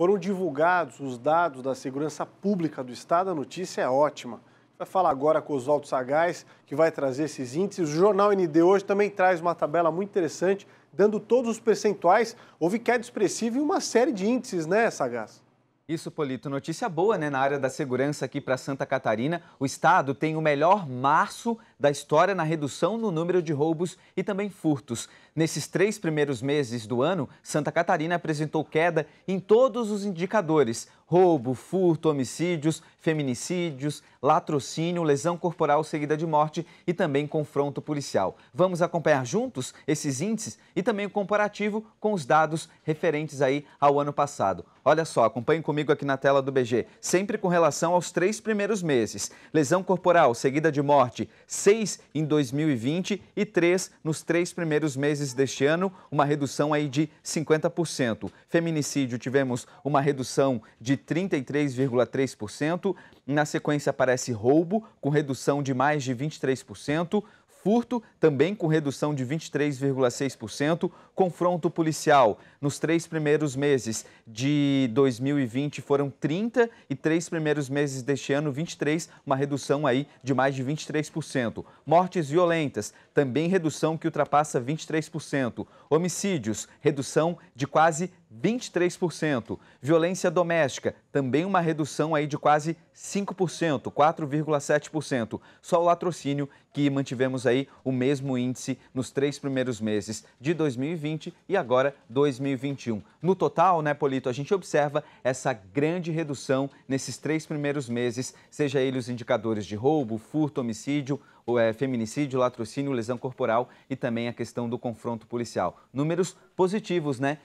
Foram divulgados os dados da segurança pública do Estado, a notícia é ótima. Vai falar agora com Oswaldo Sagaz, que vai trazer esses índices. O Jornal ND hoje também traz uma tabela muito interessante, dando todos os percentuais. Houve queda expressiva em uma série de índices, né, Sagaz? Isso, Polito. Notícia boa, né? Na área da segurança aqui para Santa Catarina, o estado tem o melhor março da história na redução no número de roubos e também furtos. Nesses três primeiros meses do ano, Santa Catarina apresentou queda em todos os indicadores: roubo, furto, homicídios, feminicídios, latrocínio, lesão corporal seguida de morte e também confronto policial. Vamos acompanhar juntos esses índices e também o comparativo com os dados referentes aí ao ano passado. Olha só, acompanhe comigo aqui na tela do BG, sempre com relação aos três primeiros meses. Lesão corporal seguida de morte, 6 em 2020 e 3 nos três primeiros meses deste ano, uma redução aí de 50%. Feminicídio tivemos uma redução de 33,3%, na sequência aparece roubo com redução de mais de 23%, Furto, também com redução de 23,6%. Confronto policial, nos três primeiros meses de 2020 foram 30 e três primeiros meses deste ano, 23, uma redução aí de mais de 23%. Mortes violentas, também redução que ultrapassa 23%. Homicídios, redução de quase 23%. Violência doméstica, também uma redução aí de quase 5%, 4,7%. Só o latrocínio que mantivemos aí o mesmo índice nos três primeiros meses de 2020 e agora 2021. No total, né, Polito, a gente observa essa grande redução nesses três primeiros meses, seja ele os indicadores de roubo, furto, homicídio, ou, é, eh, feminicídio, latrocínio, lesão corporal e também a questão do confronto policial. Números positivos, né?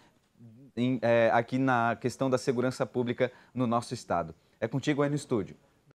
em, é, aqui na questão da segurança pública no nosso estado. É contigo aí no estúdio.